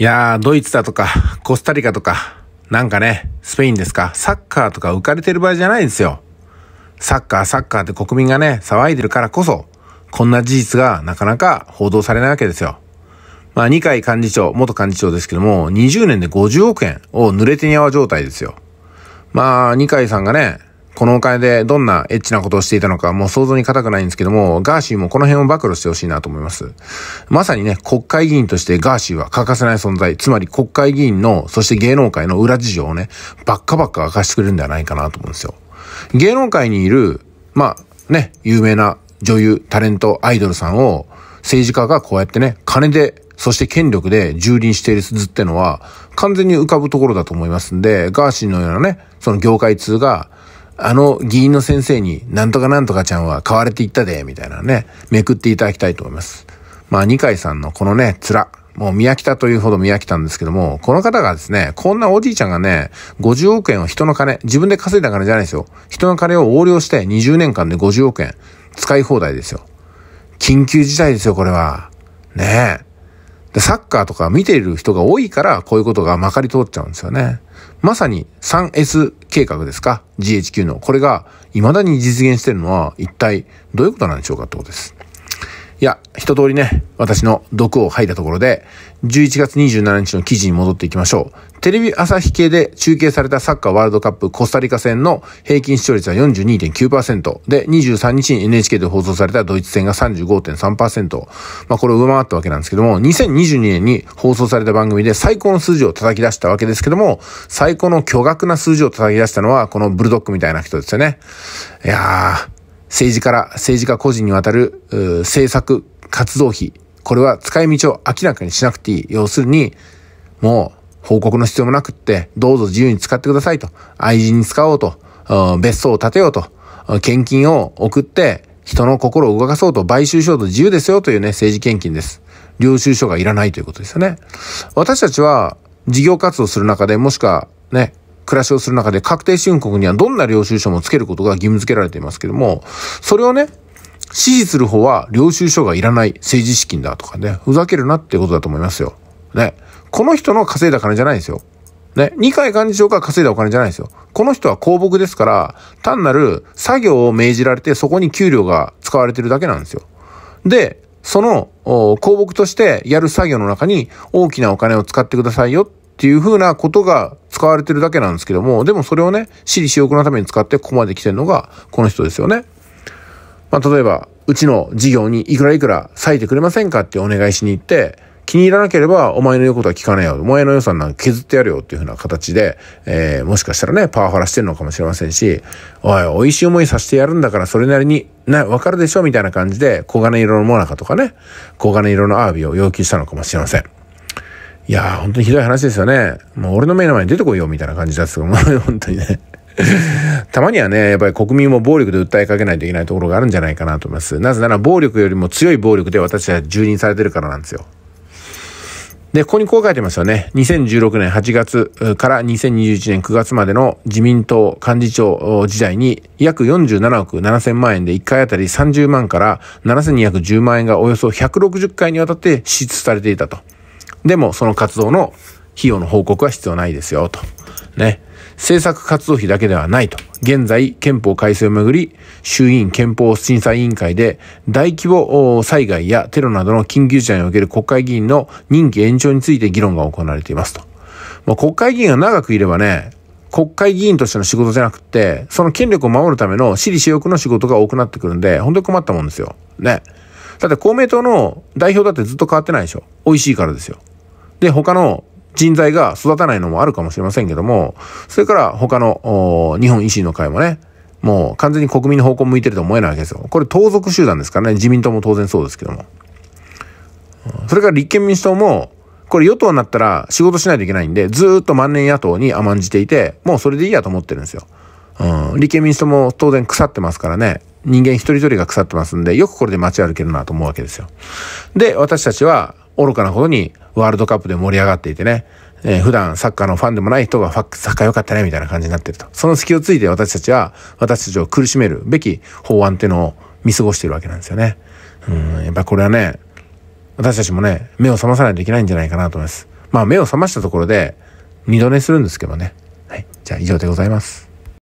いやー、ドイツだとか、コスタリカとか、なんかね、スペインですか、サッカーとか浮かれてる場合じゃないですよ。サッカー、サッカーって国民がね、騒いでるからこそ、こんな事実がなかなか報道されないわけですよ。まあ、二階幹事長、元幹事長ですけども、20年で50億円を濡れてに合わ状態ですよ。まあ、二階さんがね、このお金でどんなエッチなことをしていたのか、もう想像に難くないんですけども、ガーシーもこの辺を暴露してほしいなと思います。まさにね、国会議員としてガーシーは欠かせない存在、つまり国会議員の、そして芸能界の裏事情をね、ばっかばっか明かしてくれるんではないかなと思うんですよ。芸能界にいる、まあ、ね、有名な女優、タレント、アイドルさんを、政治家がこうやってね、金でそして権力で蹂躙している図ってのは、完全に浮かぶところだと思いますんで、ガーシーのようなね、その業界通が、あの議員の先生に、なんとかなんとかちゃんは買われていったで、みたいなね、めくっていただきたいと思います。まあ、二階さんのこのね、面。もう宮北というほど宮北なんですけども、この方がですね、こんなおじいちゃんがね、50億円を人の金、自分で稼いだ金じゃないですよ。人の金を横領して20年間で50億円使い放題ですよ。緊急事態ですよ、これは。ねえ。で、サッカーとか見ている人が多いから、こういうことがまかり通っちゃうんですよね。まさに 3S 計画ですか ?GHQ の。これが未だに実現してるのは一体どういうことなんでしょうかってことです。いや、一通りね、私の毒を吐いたところで、11月27日の記事に戻っていきましょう。テレビ朝日系で中継されたサッカーワールドカップコスタリカ戦の平均視聴率は42.9%で、23日に NHK で放送されたドイツ戦が35.3%。まあこれを上回ったわけなんですけども、2022年に放送された番組で最高の数字を叩き出したわけですけども、最高の巨額な数字を叩き出したのはこのブルドックみたいな人ですよね。いやー、政治から政治家個人にわたる政策活動費、これは使い道を明らかにしなくていい。要するに、もう報告の必要もなくって、どうぞ自由に使ってくださいと。愛人に使おうと。別荘を建てようと。献金を送って、人の心を動かそうと、買収しようと自由ですよというね、政治献金です。領収書がいらないということですよね。私たちは、事業活動する中で、もしくはね、暮らしをする中で確定申告にはどんな領収書もつけることが義務付けられていますけども、それをね、支持する方は領収書がいらない政治資金だとかね、ふざけるなってことだと思いますよ。ね。この人の稼いだ金じゃないんですよ。ね。二階幹事長が稼いだお金じゃないんですよ。この人は公僕ですから、単なる作業を命じられてそこに給料が使われてるだけなんですよ。で、その、公僕としてやる作業の中に大きなお金を使ってくださいよっていう風なことが使われてるだけなんですけども、でもそれをね、私利私欲のために使ってここまで来てるのがこの人ですよね。まあ、例えば、うちの事業にいくらいくら割いてくれませんかってお願いしに行って、気に入らなければお前の言うことは聞かないよ。お前の予算なんか削ってやるよっていう風な形で、えー、もしかしたらね、パワハラしてるのかもしれませんし、おい、美味しい思いさせてやるんだからそれなりに、な、わかるでしょみたいな感じで、黄金色のモナカとかね、黄金色のアワビを要求したのかもしれません。いやー、本当にひどい話ですよね。もう俺の目の前に出てこいよ、みたいな感じだっすもう 本当にね。たまにはね、やっぱり国民も暴力で訴えかけないといけないところがあるんじゃないかなと思います。なぜなら暴力よりも強い暴力で私は住人されてるからなんですよ。で、ここにこう書いてますよね。2016年8月から2021年9月までの自民党幹事長時代に約47億7000万円で1回あたり30万から7210万円がおよそ160回にわたって支出されていたと。でも、その活動の費用の報告は必要ないですよ、と。ね。政策活動費だけではないと。現在、憲法改正をめぐり、衆院憲法審査委員会で、大規模災害やテロなどの緊急事態における国会議員の任期延長について議論が行われていますと。まあ、国会議員が長くいればね、国会議員としての仕事じゃなくて、その権力を守るための私利私欲の仕事が多くなってくるんで、本当に困ったもんですよ。ね。だって公明党の代表だってずっと変わってないでしょ。美味しいからですよ。で、他の人材が育たないのもあるかもしれませんけども、それから他の日本維新の会もね、もう完全に国民の方向向いてると思えないわけですよ。これ盗賊集団ですからね、自民党も当然そうですけども。それから立憲民主党も、これ与党になったら仕事しないといけないんで、ずっと万年野党に甘んじていて、もうそれでいいやと思ってるんですよ。うん、立憲民主党も当然腐ってますからね、人間一人一人が腐ってますんで、よくこれで街歩けるなと思うわけですよ。で、私たちは、愚かなことにワールドカップで盛り上がっていてね、えー、普段サッカーのファンでもない人がサッカー良かったねみたいな感じになってると。その隙をついて私たちは、私たちを苦しめるべき法案っていうのを見過ごしているわけなんですよね。うん、やっぱこれはね、私たちもね、目を覚まさないといけないんじゃないかなと思います。まあ目を覚ましたところで、二度寝するんですけどね。はい。じゃあ以上でございます。